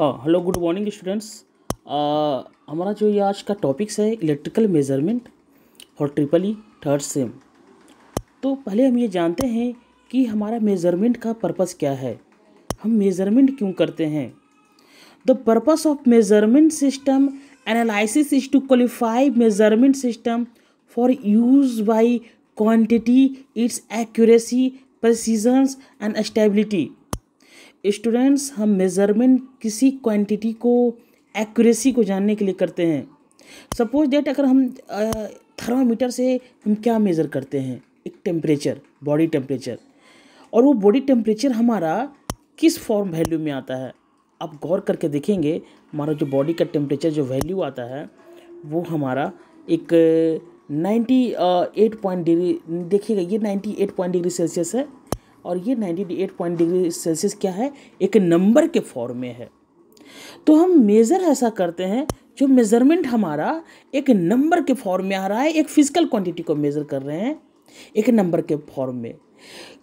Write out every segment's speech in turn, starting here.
हाँ hello good morning students हमारा जो ये आज का टॉपिक्स है इलेक्ट्रिकल मेजरमेंट और ट्रिपल ई थर्ड सेम तो पहले हम ये जानते हैं कि हमारा मेजरमेंट का पर्पस क्या है हम मेजरमेंट क्यों करते हैं the purpose of measurement system analysis is to qualify measurement system for use by quantity its accuracy precisions and stability students हम मेज़रमेंट किसी क्वांटिटी को एक्यूरेसी को जानने के लिए करते हैं सपोज डेट अगर हम थर्मामीटर से हम क्या मेज़र करते हैं एक टेम्परेचर बॉडी टेम्परेचर और वो बॉडी टेम्परेचर हमारा किस फॉर्म वैल्यू में आता है आप गौर करके देखेंगे हमारा जो बॉडी का टेम्परेचर जो वैल्यू आता है वो हमारा एक नाइन्टी एट पॉइंट डिग्री देखिएगा ये ninety eight point degree Celsius है और ये 98 डिग्री सेल्सियस क्या है एक नंबर के फॉर्म में है तो हम मेज़र ऐसा करते हैं जो मेज़रमेंट हमारा एक नंबर के फॉर्म में आ रहा है एक फिजिकल क्वांटिटी को मेज़र कर रहे हैं एक नंबर के फॉर्म में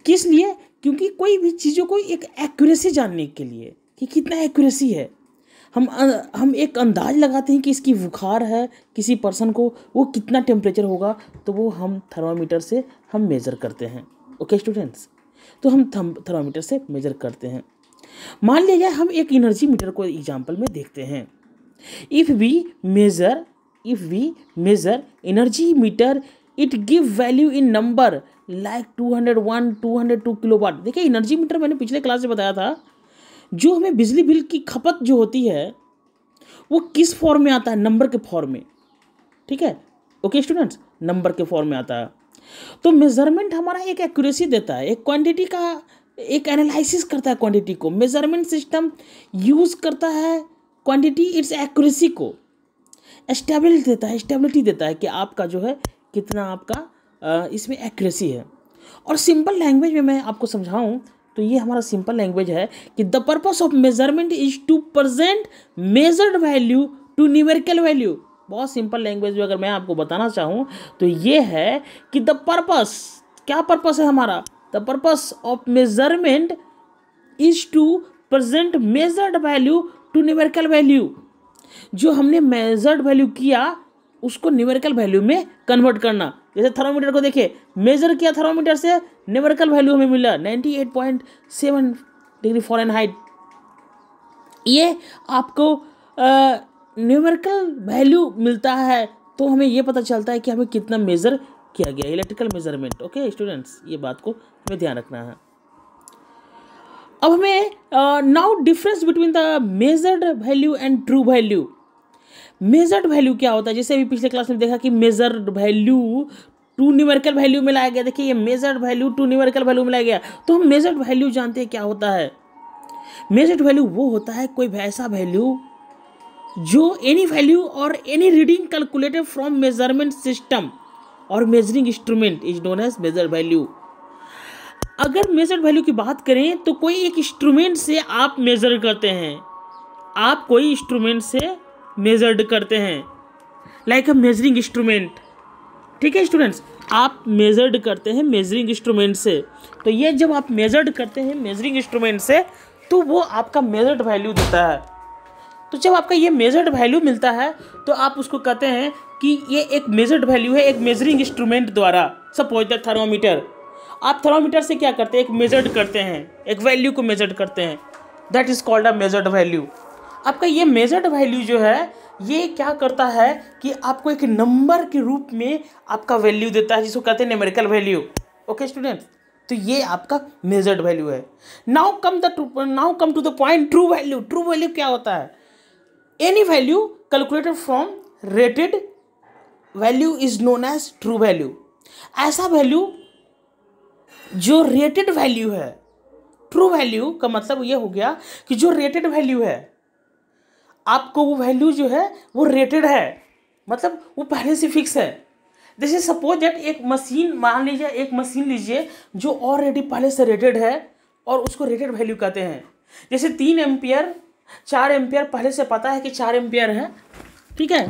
किस लिए क्योंकि कोई भी चीज़ों को एक एक्यूरेसी जानने के लिए कि कितना एक्यूरेसी है हम हम एक अंदाज लगाते हैं कि इसकी बुखार है किसी पर्सन को वो कितना टेम्परेचर होगा तो वो हम थर्मामीटर से हम मेज़र करते हैं ओके स्टूडेंट्स तो हम थर्मामीटर से मेजर करते हैं मान लिया जाए हम एक एनर्जी मीटर को एग्जाम्पल में देखते हैं if we measure if we measure energy meter it give value in number like two hundred one two hundred two kilo watt देखिए एनर्जी मीटर मैंने पिछले क्लास में बताया था जो हमें बिजली बिल की खपत जो होती है वो किस फॉर्म में आता है नंबर के फॉर्म में ठीक है ओके स्टूडेंट्स नंबर के फॉर्म में आता है तो मेजरमेंट हमारा एक एक्यूरेसी देता है एक क्वांटिटी का एक एनालिसिस करता है क्वांटिटी को मेजरमेंट सिस्टम यूज़ करता है क्वांटिटी इट्स एक्यूरेसी को स्टेबिलिटी देता है स्टेबिलिटी देता है कि आपका जो है कितना आपका इसमें एक्यूरेसी है और सिंपल लैंग्वेज में मैं आपको समझाऊँ तो ये हमारा सिंपल लैंग्वेज है कि the purpose of measurement is to present measured value to numerical value बहुत सिंपल लैंग्वेज में अगर मैं आपको बताना चाहूँ तो ये है कि द पर्पस क्या पर्पस है हमारा the purpose of measurement is to present measured value to numerical value जो हमने मेजर्ड वैल्यू किया उसको न्यूमेरिकल वैल्यू में कन्वर्ट करना जैसे थर्मोमीटर को देखिए मेजर किया थर्मोमीटर से न्यूमेरिकल वैल्यू हमें मिला ninety eight point seven degree an height ये आपको न्यूमेरिकल वैल्यू मिलता है तो हमें ये पता चलता है कि हमें कितना मेज़र किया गया इलेक्ट्रिकल मेजरमेंट ओके स्टूडेंट्स ये बात को हमें ध्यान रखना है अब हमें now difference between the measured value and true value measured value क्या होता है जैसे अभी पिछले क्लास में देखा कि measured value to numerical value में लाया गया देखिए ये measured value to numerical value में लाया गया तो हम मेजर्ड वैल्यू जानते हैं क्या होता है मेजर्ड वैल्यू वो होता है कोई ऐसा वैल्यू जो एनी वैल्यू और any reading calculated from measurement system और measuring instrument is known as measure value अगर मेजर वैल्यू की बात करें तो कोई एक इंस्ट्रूमेंट से आप मेजर करते हैं आप कोई इंस्ट्रूमेंट से मेजर्ड करते हैं लाइक अ मेजरिंग इंस्ट्रूमेंट ठीक है स्टूडेंट्स आप मेजर्ड करते हैं मेजरिंग इंस्ट्रूमेंट से तो ये जब आप मेजर्ड करते हैं मेजरिंग इंस्ट्रूमेंट से तो वो आपका मेजर्ड वैल्यू देता है तो जब आपका ये मेजर्ड वैल्यू मिलता है तो आप उसको कहते हैं कि ये एक मेजर्ड वैल्यू है एक मेजरिंग इंस्ट्रूमेंट द्वारा सपोज द थर्मोमीटर आप थर्मोमीटर से क्या करते हैं एक मेजर्ड करते हैं एक वैल्यू को मेजर्ड करते हैं that is called a measured value आपका ये मेजर्ड वैल्यू जो है ये क्या करता है कि आपको एक नंबर के रूप में आपका वैल्यू देता है जिसको कहते हैं न्यूमेरिकल वैल्यू ओके स्टूडेंट्स तो ये आपका मेजर्ड वैल्यू है now come the now come to the point true value true value क्या होता है any value calculated from rated value is known as true value ऐसा वैल्यू जो रेटेड वैल्यू है ट्रू वैल्यू का मतलब यह हो गया कि जो रेटेड वैल्यू है आपको वो वैल्यू जो है वो रेटेड है मतलब वो पहले से फिक्स है जैसे सपोज दैट एक मशीन मान लीजिए एक मशीन लीजिए जो ऑलरेडी पहले से रेटेड है और उसको रेटेड वैल्यू कहते हैं जैसे तीन एम्पियर चार एम्पियर पहले से पता है कि चार एम्पियर है ठीक है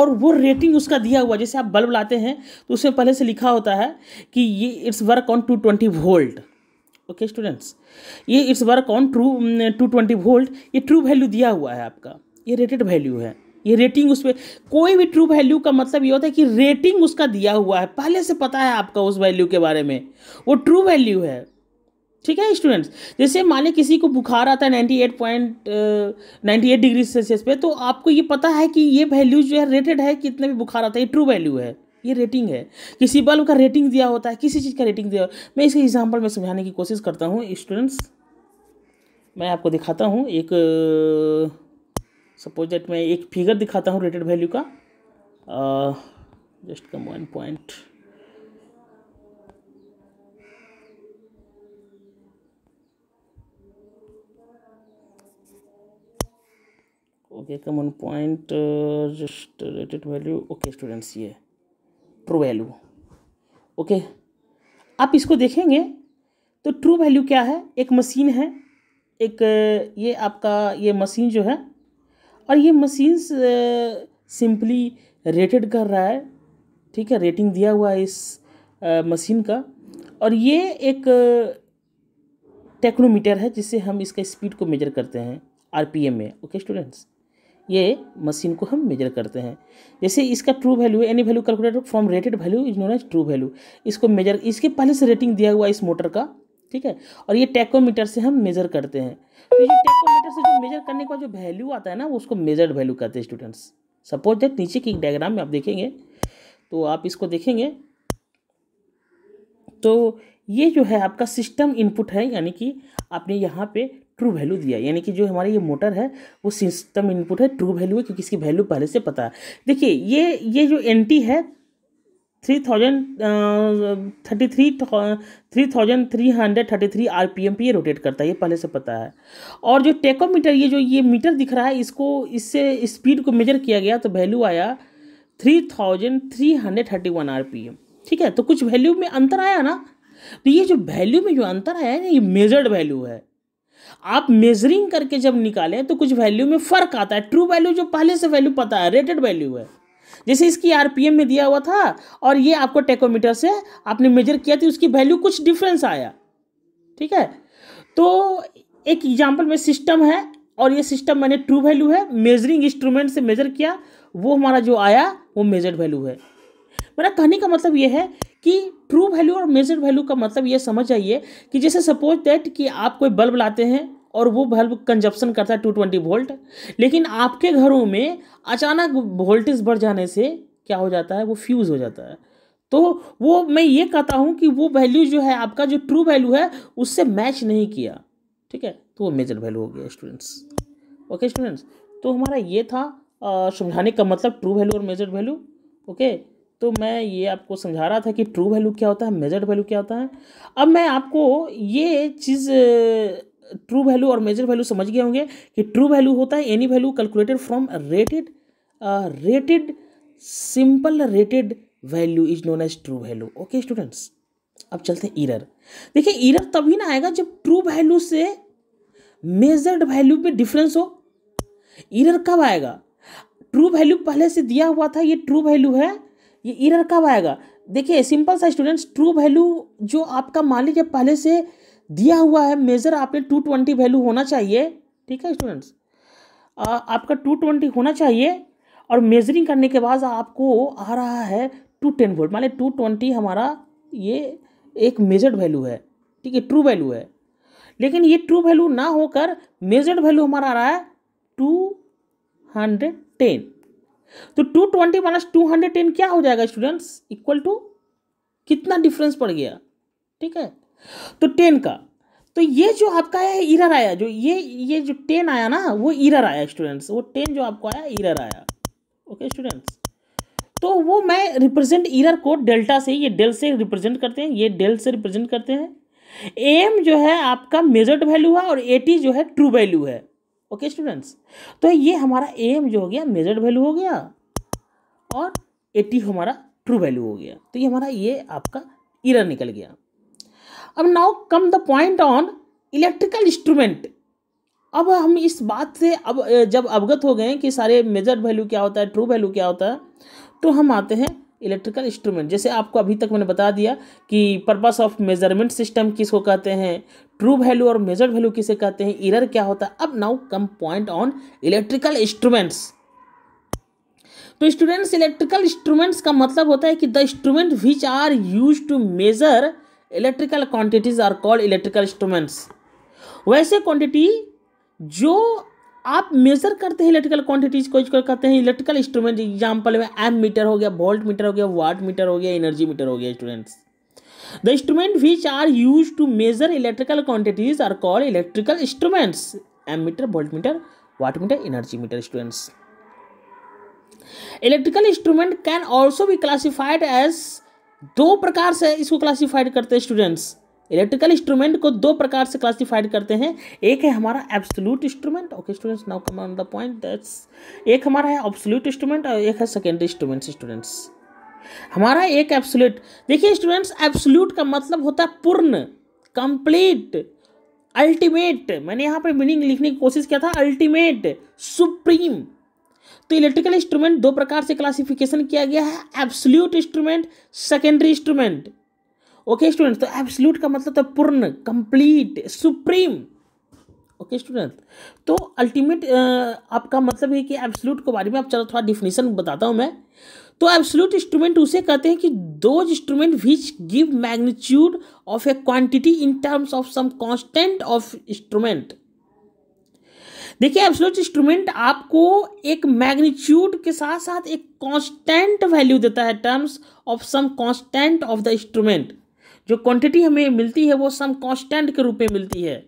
और वो रेटिंग उसका दिया हुआ जैसे आप बल्ब लाते हैं तो उसमें पहले से लिखा होता है कि ये its work on two twenty volt okay students ये its work on true two twenty volt ये ट्रू वैल्यू दिया हुआ है आपका ये रेटेड वैल्यू है ये रेटिंग उस पर कोई भी ट्रू वैल्यू का मतलब ये होता है कि रेटिंग उसका दिया हुआ है पहले से पता है आपका उस वैल्यू के बारे में वो ट्रू वैल्यू है ठीक है स्टूडेंट्स जैसे माने किसी को बुखार आता है ninety eight point ninety eight degree Celsius पे तो आपको ये पता है कि ये वैल्यू जो है रेटेड है कितने भी बुखार आता है ये ट्रू वैल्यू है ये रेटिंग है किसी बल्ब का रेटिंग दिया होता है किसी चीज़ का रेटिंग दिया मैं इसके एग्जाम्पल में समझाने की कोशिश करता हूँ स्टूडेंट्स मैं आपको दिखाता हूँ एक सपोज डेट मैं एक फिगर दिखाता हूँ रेटेड वैल्यू का just come one point okay come on point just rated value okay students ये ट्रू वैल्यू ओके आप इसको देखेंगे तो ट्रू वैल्यू क्या है एक मशीन है एक ये आपका ये मशीन जो है और ये मशीन सिंपली रेटेड कर रहा है ठीक है रेटिंग दिया हुआ है इस मशीन uh, का और ये एक टेक्नोमीटर uh, है जिससे हम इसका स्पीड को मेजर करते हैं आरपीएम में ओके स्टूडेंट्स ये मशीन को हम मेजर करते हैं जैसे इसका true value any value calculator from rated value is known as true value इसको मेजर इसके पहले से रेटिंग दिया हुआ इस मोटर का ठीक है और ये टैकोमीटर से हम मेजर करते हैं तो ये टैकोमीटर से जो मेजर करने का जो वैल्यू आता है ना उसको मेजर्ड वैल्यू कहते हैं स्टूडेंट्स सपोज दैट नीचे की डायग्राम में आप देखेंगे तो आप इसको देखेंगे तो ये जो है आपका सिस्टम इनपुट है यानी कि आपने यहाँ पे ट्रू वैल्यू दिया यानी कि जो हमारा ये मोटर है वो सिस्टम इनपुट है ट्रू वैल्यू है क्योंकि इसकी वैल्यू पहले से पता है देखिए ये ये जो एन है three thousand thirty three three thousand three hundred thirty three R P M पर ये रोटेट करता है ये पहले से पता है और जो टेकोमीटर ये जो ये मीटर दिख रहा है इसको इससे स्पीड को मेजर किया गया तो वैल्यू आया three thousand three hundred thirty one R P M ठीक है तो कुछ वैल्यू में अंतर आया ना तो ये जो वैल्यू में जो अंतर आया ना ये मेजर्ड वैल्यू है आप मेजरिंग करके जब निकालें तो कुछ वैल्यू में फ़र्क आता है ट्रू वैल्यू जो पहले से वैल्यू पता है रेटेड वैल्यू है जैसे इसकी आरपीएम में दिया हुआ था और ये आपको टेकोमीटर से आपने मेजर किया थी तो उसकी वैल्यू कुछ डिफरेंस आया ठीक है तो एक एग्जाम्पल में सिस्टम है और ये सिस्टम मैंने ट्रू वैल्यू है मेजरिंग इंस्ट्रूमेंट से मेजर किया वो हमारा जो आया वो मेजर वैल्यू है मेरा कहने का मतलब ये है कि ट्रू वैल्यू और मेजर वैल्यू का मतलब ये समझ आइए कि जैसे सपोज दैट कि आप कोई बल्ब लाते हैं और वो बल्ब कंजप्शन करता है टू ट्वेंटी वोल्ट लेकिन आपके घरों में अचानक वोल्टेज बढ़ जाने से क्या हो जाता है वो फ्यूज़ हो जाता है तो वो मैं ये कहता हूँ कि वो वैल्यू जो है आपका जो ट्रू वैल्यू है उससे मैच नहीं किया ठीक है तो वो मेजर वैल्यू हो गया स्टूडेंट्स ओके स्टूडेंट्स तो हमारा ये था समझाने का मतलब ट्रू वैल्यू और मेजर वैल्यू ओके तो मैं ये आपको समझा रहा था कि ट्रू वैल्यू क्या होता है मेजर्ड वैल्यू क्या होता है अब मैं आपको ये चीज़ ट्रू वैल्यू और मेजर वैल्यू समझ गए होंगे कि ट्रू वैल्यू होता है any value calculated from rated rated simple rated value is known as true value okay students अब चलते हैं ईरर देखिए ईरर तभी ना आएगा जब ट्रू वैल्यू से मेजर्ड वैल्यू में डिफरेंस हो ईरर कब आएगा ट्रू वैल्यू पहले से दिया हुआ था ये ट्रू वैल्यू है ये इरर कब आएगा देखिए सिंपल सा स्टूडेंट्स ट्रू वैल्यू जो आपका मान लीजिए पहले से दिया हुआ है मेजर आपने टू ट्वेंटी वैल्यू होना चाहिए ठीक है स्टूडेंट्स आपका टू ट्वेंटी होना चाहिए और मेजरिंग करने के बाद आपको आ रहा है टू टेन वोल्ट मान टू ट्वेंटी हमारा ये एक मेजर्ड वैल्यू है ठीक है ट्रू वैल्यू है लेकिन ये ट्रू वैल्यू ना होकर मेजर्ड वैल्यू हमारा आ रहा है टू हंड्रेड टेन तो two twenty minus two hundred ten क्या हो जाएगा स्टूडेंट्स इक्वल टू कितना डिफरेंस पड़ गया ठीक है तो टेन का तो ये जो आपका है इरर आया जो ये ये जो टेन आया ना वो इरर आया स्टूडेंट्स वो टेन जो आपको आया इरर आया ओके स्टूडेंट्स तो वो मैं रिप्रेजेंट इरर को डेल्टा से ये डेल से रिप्रेजेंट करते हैं ये डेल से रिप्रेजेंट करते हैं एम जो है आपका मेजर्ड वैल्यू है और एटी जो है ट्रू वैल्यू है ओके स्टूडेंट्स तो ये हमारा एम जो हो गया मेजर्ड वैल्यू हो गया और एटी हमारा ट्रू वैल्यू हो गया तो ये हमारा ये आपका इरर निकल गया अब now come the point on electrical instrument अब हम इस बात से अब जब अवगत हो गए कि सारे मेजर्ड वैल्यू क्या होता है ट्रू वैल्यू क्या होता है तो हम आते हैं इलेक्ट्रिकल इंस्ट्रूमेंट जैसे आपको अभी तक मैंने बता दिया कि पर्पस ऑफ मेजरमेंट सिस्टम किसको कहते हैं ट्रू वैल्यू और मेजर वैल्यू किसे कहते हैं इरर क्या होता है अब now come point on electrical instruments तो स्टूडेंट्स इलेक्ट्रिकल इंस्ट्रूमेंट्स का मतलब होता है कि the instrument which are use to measure electrical quantities are called electrical instruments वैसे क्वांटिटी जो आप मेजर करते हैं इलेक्ट्रिकल क्वांटिटीज को यूज करते हैं इलेक्ट्रिकल इंस्ट्रूमेंट एग्जाम्पल में एम मीटर हो गया वोल्ट मीटर हो गया वाट मीटर हो गया एनर्जी मीटर हो गया students the instrument which are use to measure electrical quantities are called electrical instruments ammeter volt voltmeter wattmeter energy meter students electrical instrument can also भी classified as दो प्रकार से इसको classified करते हैं students electrical instrument को दो प्रकार से क्लासिफाइड करते हैं एक है हमारा absolute instrument okay students now come on the point that's एक हमारा है ऑब्सोल्यूट इंस्ट्रूमेंट और एक है सेकेंडरी इंस्ट्रूमेंट स्टूडेंट्स हमारा एक एब्सोल्यूट देखिए स्टूडेंट्स एब्सोल्यूट का मतलब होता है पूर्ण कंप्लीट अल्टीमेट मैंने यहाँ पर मीनिंग लिखने की कोशिश किया था अल्टीमेट सुप्रीम तो इलेक्ट्रिकल इंस्ट्रूमेंट दो प्रकार से क्लासिफिकेशन किया गया है absolute instrument secondary instrument okay students तो एब्सल्यूट का मतलब तो पूर्ण कंप्लीट सुप्रीम ओके स्टूडेंट तो अल्टीमेट आपका मतलब है कि एब्सल्यूट के बारे में आप चलो थोड़ा डिफिनेशन बताता हूँ मैं तो एब्सल्यूट इंस्ट्रूमेंट उसे कहते हैं कि those instrument which give magnitude of a quantity in terms of some constant of instrument देखिए एब्सोल्यूट इंस्ट्रूमेंट आपको एक मैग्नीट्यूड के साथ साथ एक कॉन्स्टेंट वैल्यू देता है terms of some constant of the instrument जो क्वांटिटी हमें मिलती है वो सम कांस्टेंट के रूप में मिलती है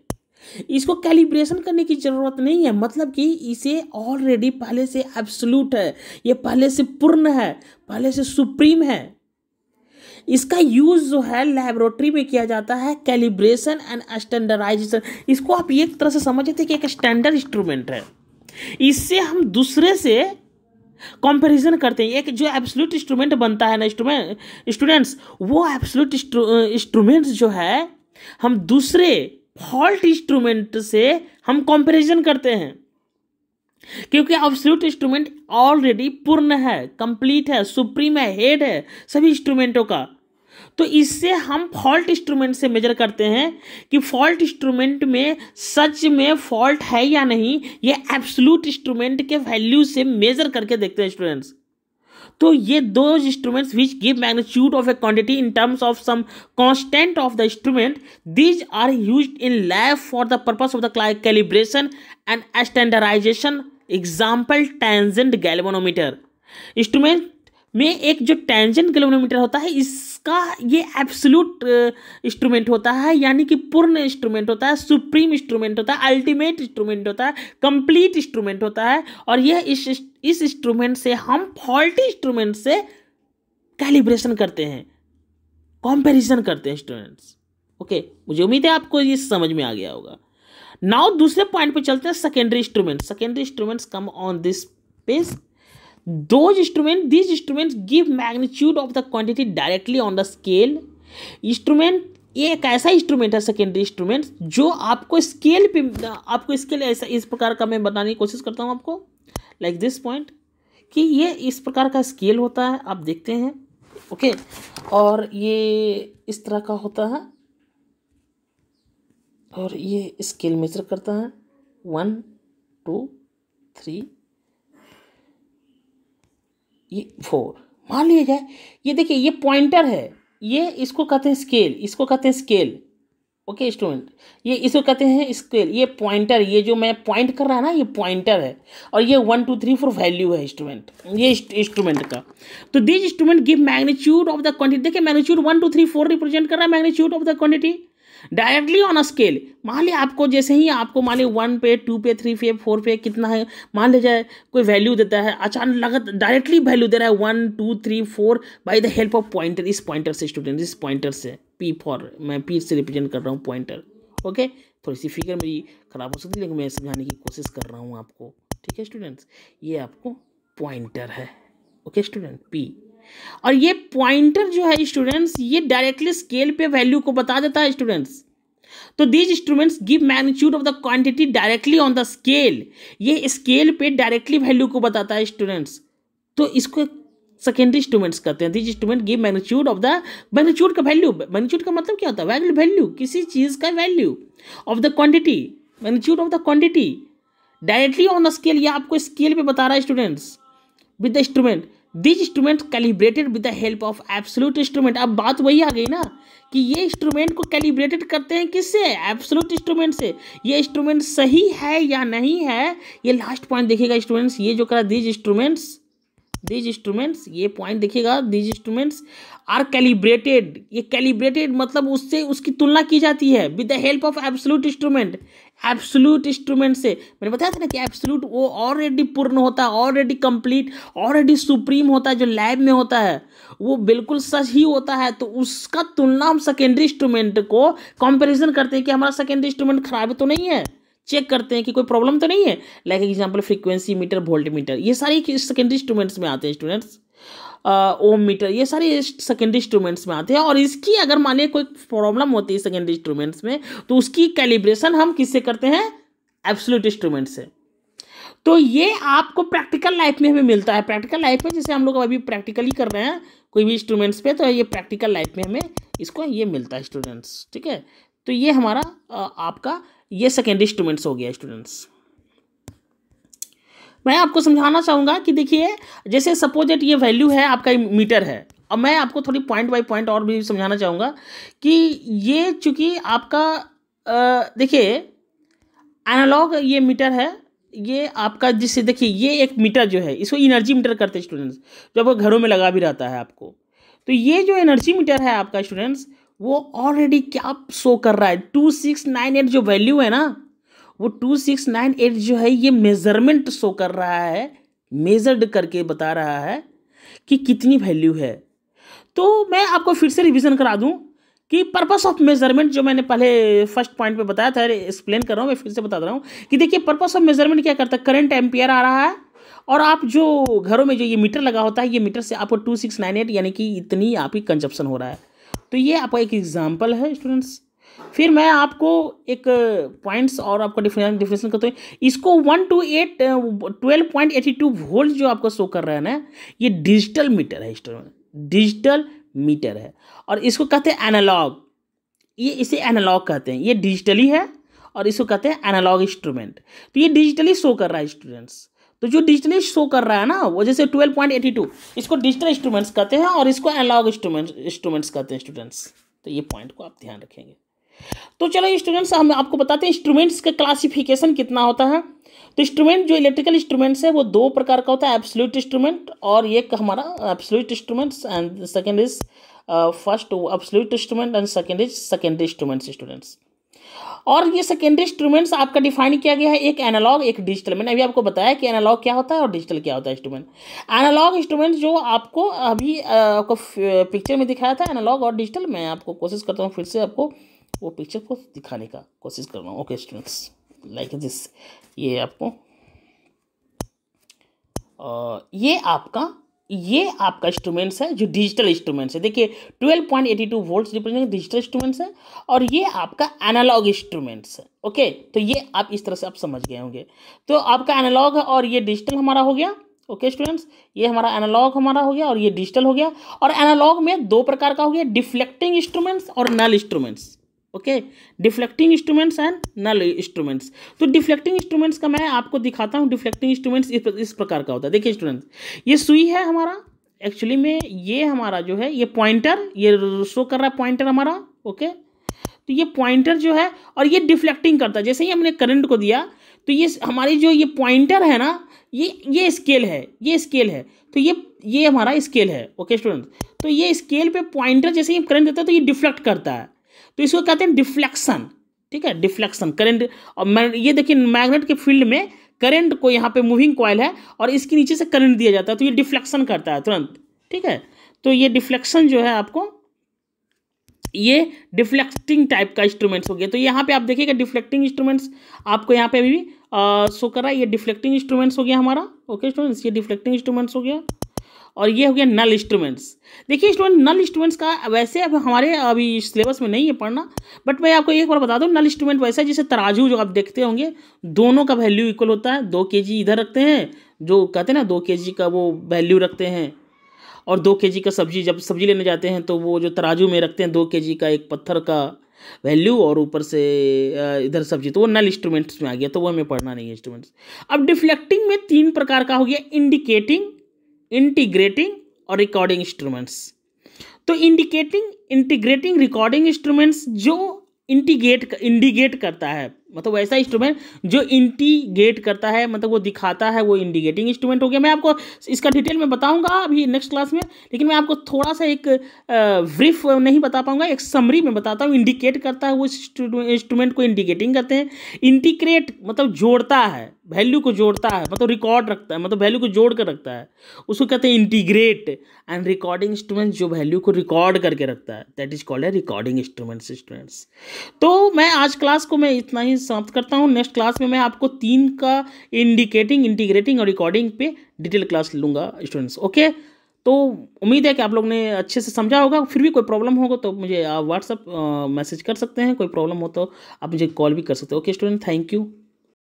इसको कैलिब्रेशन करने की ज़रूरत नहीं है मतलब कि इसे ऑलरेडी पहले से एब्सोल्यूट है ये पहले से पूर्ण है पहले से सुप्रीम है इसका यूज़ जो है लेबोरेटरी में किया जाता है कैलिब्रेशन एंड स्टैंडर्डाइजेशन इसको आप एक तरह से समझते थे कि एक स्टैंडर्ड इंस्ट्रूमेंट है इससे हम दूसरे से कंपैरिजन करते हैं एक जो एब्सोल्यूट इंस्ट्रूमेंट बनता है ना इंस्ट्रूमेंट स्टूडेंट्स वो एब्सोल्यूट इंस्ट्रूमेंट्स जो है हम दूसरे फॉल्ट इंस्ट्रूमेंट से हम कंपैरिजन करते हैं क्योंकि एब्सोल्यूट इंस्ट्रूमेंट ऑलरेडी पूर्ण है कंप्लीट है सुप्रीम है हेड है सभी इंस्ट्रूमेंटों का तो इससे हम फॉल्ट इंस्ट्रूमेंट से मेजर करते हैं कि फॉल्ट इंस्ट्रूमेंट में सच में फॉल्ट है या नहीं ये एब्सलूट इंस्ट्रूमेंट के वैल्यू से मेजर करके देखते हैं स्टूडेंट्स तो ये दो instruments which give magnitude of a quantity in terms of some constant of the instrument these are use in lab for the purpose of the calibration and standardization example tangent galvanometer instrument में एक जो tangent kilometre होता है इसका ये absolute instrument होता है यानी कि पूर्ण इंस्ट्रूमेंट होता है सुप्रीम इंस्ट्रूमेंट होता है अल्टीमेट इंस्ट्रूमेंट होता है कंप्लीट इंस्ट्रूमेंट होता है और यह इस इंस्ट्रूमेंट से हम फॉल्टी इंस्ट्रूमेंट से कैलिब्रेशन करते हैं कॉम्पेरिजन करते हैं इंस्ट्रूमेंट्स ओके मुझे उम्मीद है आपको ये समझ में आ गया होगा नाउ दूसरे पॉइंट पे चलते हैं secondary instrument secondary instruments come on this page those instrument this instrument give magnitude of the quantity directly on the scale instrument ये एक ऐसा इंस्ट्रूमेंट है सेकेंडरी इंस्ट्रूमेंट जो आपको स्केल पे आपको स्केल ऐसा इस प्रकार का मैं बताने की कोशिश करता हूँ आपको लाइक दिस पॉइंट कि ये इस प्रकार का स्केल होता है आप देखते हैं ओके okay? और ये इस तरह का होता है और ये स्केल मेजर करता है वन टू थ्री ये फोर मान लिया जाए ये देखिए ये पॉइंटर है ये इसको कहते हैं स्केल इसको कहते हैं स्केल ओके स्टूडेंट ये इसको कहते हैं स्केल ये पॉइंटर ये जो मैं पॉइंट तो कर रहा है ना ये पॉइंटर है और ये one two three four value है इंस्ट्रूमेंट ये इंस्ट्रूमेंट का तो this instrument give magnitude of the quantity देखिए magnitude one two three four represent कर रहा है magnitude of the quantity directly on a scale मान ली आपको जैसे ही आपको मान ली वन पे टू पे थ्री पे फोर पे कितना है मान लिया जाए कोई वैल्यू देता है अचानक लगत डायरेक्टली वैल्यू दे रहा है one two three four by the help of pointer इस पॉइंटर से स्टूडेंट इस पॉइंटर से पी फॉर मैं पी से रिप्रेजेंट कर रहा हूँ पॉइंटर ओके थोड़ी सी फिगर मेरी ख़राब हो सकती है लेकिन मैं समझाने की कोशिश कर रहा हूँ आपको ठीक है स्टूडेंट्स ये आपको पॉइंटर है ओके स्टूडेंट पी और ये पॉइंटर जो है स्टूडेंट्स ये डायरेक्टली स्केल पे वैल्यू को बता देता है स्टूडेंट्स तो these instruments give magnitude of the quantity directly on the scale ये स्केल पे डायरेक्टली वैल्यू को बताता है स्टूडेंट्स तो इसको सेकेंडरी इंस्ट्रूमेंट्स कहते हैं these instrument give magnitude of the magnitude का वैल्यू मैग्नीट्यूड का मतलब क्या होता है वैल्यू किसी चीज़ का value of the quantity magnitude of the quantity directly on the scale ये आपको स्केल पे बता रहा है students with the instrument these instrument calibrated with the help of absolute instrument अब बात वही आ गई ना कि ये इंस्ट्रूमेंट को कैलिब्रेटेड करते हैं किससे एब्सोलूट इंस्ट्रूमेंट से ये इंस्ट्रूमेंट सही है या नहीं है ये लास्ट पॉइंट देखिएगा स्टूडेंट्स ये जो करा दिज इंस्ट्रूमेंट्स दीज इंस्ट्रूमेंट्स ये पॉइंट देखिएगा दीज इंस्ट्रूमेंट्स आर कैलिब्रेटेड ये कैलिब्रेटेड मतलब उससे उसकी तुलना की जाती है with the help of absolute instrument absolute instrument से मैंने बताया था ना कि एब्सोल्यूट वो ऑलरेडी पूर्ण होता है ऑलरेडी कंप्लीट ऑलरेडी सुप्रीम होता है जो लैब में होता है वो बिल्कुल सच ही होता है तो उसका तुलना हम सेकेंडरी इंस्ट्रूमेंट को कंपेरिजन करते हैं कि हमारा सेकेंडरी इंस्ट्रूमेंट खराब तो नहीं है चेक करते हैं कि कोई प्रॉब्लम तो नहीं है like example frequency meter volt meter ये सारे सेकेंडरी इंस्ट्रूमेंट्स में आते हैं स्टूडेंट्स ओम मीटर ये सारे सेकेंडरी इंस्ट्रूमेंट्स में आते हैं और इसकी अगर मानिए कोई प्रॉब्लम होती है सेकेंडरी इंस्ट्रूमेंट्स में तो उसकी कैलिब्रेशन हम किससे करते हैं एब्सोल्यूट इंस्ट्रूमेंट से तो ये आपको प्रैक्टिकल लाइफ में हमें मिलता है प्रैक्टिकल लाइफ में जैसे हम लोग अभी प्रैक्टिकली कर रहे हैं कोई भी इंस्ट्रूमेंट्स पे तो ये प्रैक्टिकल लाइफ में हमें इसको ये मिलता है स्टूडेंट्स ठीक है तो ये हमारा आपका ये सेकेंडरी इंस्ट्रूमेंट्स हो गया स्टूडेंट्स मैं आपको समझाना चाहूँगा कि देखिए जैसे सपोज एट ये वैल्यू है आपका मीटर है अब मैं आपको थोड़ी पॉइंट बाय पॉइंट और भी समझाना चाहूँगा कि ये चूँकि आपका देखिए एनालॉग ये मीटर है ये आपका जिससे देखिए ये एक मीटर जो है इसको एनर्जी मीटर करते हैं स्टूडेंट्स जो आपको घरों में लगा भी रहता है आपको तो ये जो एनर्जी मीटर है आपका स्टूडेंट्स वो ऑलरेडी क्या शो कर रहा है टू सिक्स नाइन एट जो वैल्यू है ना वो टू सिक्स नाइन एट जो है ये मेजरमेंट शो कर रहा है मेजर्ड करके बता रहा है कि कितनी वैल्यू है तो मैं आपको फिर से रिविज़न करा दूं कि पर्पस ऑफ मेजरमेंट जो मैंने पहले फर्स्ट पॉइंट पे बताया था एक्सप्लेन कर रहा हूँ मैं फिर से बता रहा हूँ कि देखिए पर्पस ऑफ मेजरमेंट क्या करता है करंट एम्पियर आ रहा है और आप जो घरों में जो ये मीटर लगा होता है ये मीटर से आपको टू सिक्स नाइन एट यानी कि इतनी आपकी कंजप्शन हो रहा है तो ये आपका एक एग्जाम्पल है स्टूडेंट्स फिर मैं आपको एक पॉइंट्स और आपका डिफरेंस डिफरेंस करते हैं इसको one two eight twelve point eighty two volt जो आपको शो कर रहा है ना ये डिजिटल मीटर है डिजिटल मीटर है और इसको कहते हैं एनालॉग ये इसे एनालॉग कहते हैं ये डिजिटली है और इसको कहते हैं एनालॉग इंस्ट्रूमेंट तो ये डिजिटली शो कर रहा है स्टूडेंट्स तो जो डिजिटली शो कर रहा है ना वो जैसे ट्वेल्व पॉइंट एटी टू इसको डिजिटल इंस्ट्रूमेंट्स कहते हैं और इसको एनालॉग इंस्ट्रूमेंट इंस्ट्रूमेंट्स कहते हैं स्टूडेंट्स तो ये पॉइंट को आप ध्यान रखेंगे तो चलो स्टूडेंट्स हम आपको बताते हैं इंस्ट्रूमेंट्स का क्लासिफिकेशन कितना होता है तो इंस्ट्रूमेंट जो इलेक्ट्रिकल इंस्ट्रूमेंट्स है वो दो प्रकार का होता है एब्सोल्यूट इंस्ट्रूमेंट और एक हमारा absolute instruments and second is first absolute instrument and second is secondary instruments students और ये सेकेंडरी इंस्ट्रूमेंट्स आपका डिफाइन किया गया है एक एनालॉग एक डिजिटल मैंने अभी आपको बताया कि एनालॉग क्या होता है और डिजिटल क्या होता है इंस्ट्रूमेंट एनालॉग इंस्ट्रूमेंट जो आपको अभी uh, आपको पिक्चर uh, में दिखाया था एनालॉग और डिजिटल मैं आपको कोशिश करता हूँ फिर से आपको वो पिक्चर को दिखाने का कोशिश कर रहा हूँ ओके स्टूडेंट्स लाइक दिस ये आपको ये आपका ये आपका इंस्ट्रूमेंट्स है जो डिजिटल इंस्ट्रूमेंट्स है देखिए 12.82 point eighty two volt represent digital instruments है और ये आपका एनालॉग इंस्ट्रूमेंट्स है ओके तो ये आप इस तरह से आप समझ गए होंगे तो आपका एनालॉग है और ये डिजिटल हमारा हो गया ओके स्टूडेंट्स ये हमारा एनालॉग हमारा हो गया और ये डिजिटल हो गया और एनालॉग में दो प्रकार का हो गया डिफ्लेक्टिंग इंस्ट्रूमेंट्स और null instruments okay deflecting instruments and null instruments तो डिफ्लेक्टिंग इंस्ट्रूमेंट्स का मैं आपको दिखाता हूँ डिफ्लेक्टिंग इंस्ट्रूमेंट्स इस, प्रकार का होता है देखिए स्टूडेंट्स ये सुई है हमारा एक्चुअली में ये हमारा जो है ये पॉइंटर ये शो कर रहा है पॉइंटर हमारा ओके तो ये पॉइंटर जो है और ये डिफ्लेक्टिंग करता है जैसे ही हमने करंट को दिया तो ये हमारी जो ये पॉइंटर है ना ये ये स्केल है ये स्केल है तो ये ये हमारा स्केल है ओके स्टूडेंट तो ये स्केल पे पॉइंटर जैसे ही करंट देता है तो ये डिफ्लेक्ट करता है तो इसको कहते हैं डिफ्लेक्शन ठीक है डिफ्लेक्शन करंट और ये देखिए मैग्नेट के फील्ड में करंट को यहाँ पे मूविंग कॉयल है और इसके नीचे से करंट दिया जाता है तो ये डिफ्लेक्शन करता है तुरंत ठीक है तो ये डिफ्लेक्शन जो है आपको ये डिफ्लेक्टिंग टाइप का इंस्ट्रूमेंट्स हो गया तो यहाँ पे आप देखिएगा डिफ्लेक्टिंग इंस्ट्रूमेंट्स आपको यहाँ पे अभी भी शो कर रहा है ये डिफ्लेक्टिंग इंस्ट्रूमेंट्स हो गया हमारा ओके स्टूडेंट्स ये डिफ्लेक्टिंग इंस्ट्रूमेंट्स हो गया और ये हो गया नल इंस्ट्रूमेंट्स देखिए स्टूडेंट नल इंस्ट्रूमेंट्स का वैसे अब हमारे अभी सिलेबस में नहीं है पढ़ना बट मैं आपको एक बार बता दूं नल इंस्ट्रूमेंट वैसा जैसे तराजू जो आप देखते होंगे दोनों का वैल्यू इक्वल होता है दो के इधर रखते हैं जो कहते हैं ना दो के का वो वैल्यू रखते हैं और दो के का सब्जी जब सब्जी लेने जाते हैं तो वो जो तराजू में रखते हैं दो के का एक पत्थर का वैल्यू और ऊपर से इधर सब्जी तो वो नल इंस्ट्रूमेंट्स में आ गया तो वो हमें पढ़ना नहीं है इंस्ट्रूमेंट्स अब डिफ्लेक्टिंग में तीन प्रकार का हो गया इंडिकेटिंग इंटीग्रेटिंग और रिकॉर्डिंग इंस्ट्रूमेंट्स तो इंडिकेटिंग इंटीग्रेटिंग रिकॉर्डिंग इंस्ट्रूमेंट्स जो इंटीग्रेट इंडिकेट करता है मतलब वैसा इंस्ट्रूमेंट जो इंटीगेट करता है मतलब वो दिखाता है वो इंडिकेटिंग इंस्ट्रूमेंट हो गया मैं आपको इसका डिटेल में बताऊंगा अभी नेक्स्ट क्लास में लेकिन मैं आपको थोड़ा सा एक ब्रीफ नहीं बता पाऊंगा एक समरी में बताता हूँ इंडिकेट करता है वो इंस्ट्रूमेंट को इंडिकेटिंग करते हैं इंटीग्रेट मतलब जोड़ता है वैल्यू को जोड़ता है मतलब रिकॉर्ड रखता है मतलब वैल्यू को जोड़ कर रखता है उसको कहते हैं इंटीग्रेट एंड रिकॉर्डिंग इंस्ट्रूमेंट जो वैल्यू को रिकॉर्ड करके रखता है that is called a recording instruments students तो मैं आज क्लास को मैं इतना ही समाप्त करता हूँ नेक्स्ट क्लास में मैं आपको तीन का इंडिकेटिंग इंटीग्रेटिंग और रिकॉर्डिंग पे डिटेल क्लास लूँगा स्टूडेंट्स ओके तो उम्मीद है कि आप लोग ने अच्छे से समझा होगा फिर भी कोई प्रॉब्लम होगा तो मुझे आप व्हाट्सअप मैसेज कर सकते हैं कोई प्रॉब्लम हो तो आप मुझे कॉल भी कर सकते हो ओके स्टूडेंट थैंक यू